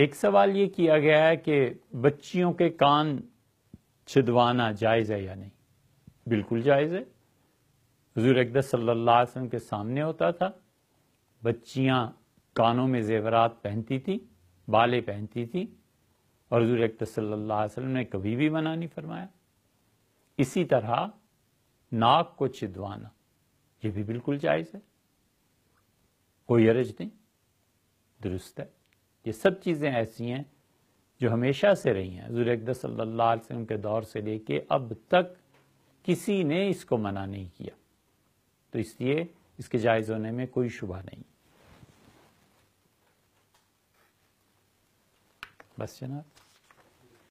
ایک سوال یہ کیا گیا ہے کہ بچیوں کے کان چھدوانا جائز ہے یا نہیں بالکل جائز ہے حضور اقدس صلی اللہ علیہ وسلم کے سامنے ہوتا تھا بچیاں کانوں میں زیورات پہنتی تھی بالے پہنتی تھی اور حضور اقدس صلی اللہ علیہ وسلم نے کبھی بھی منع نہیں فرمایا اسی طرح ناک کو چھدوانا یہ بھی بالکل جائز ہے کوئی عرج نہیں درست ہے یہ سب چیزیں ایسی ہیں جو ہمیشہ سے رہی ہیں حضور اکدس صلی اللہ علیہ وسلم کے دور سے لے کے اب تک کسی نے اس کو منع نہیں کیا تو اس لیے اس کے جائز ہونے میں کوئی شبہ نہیں بس جناب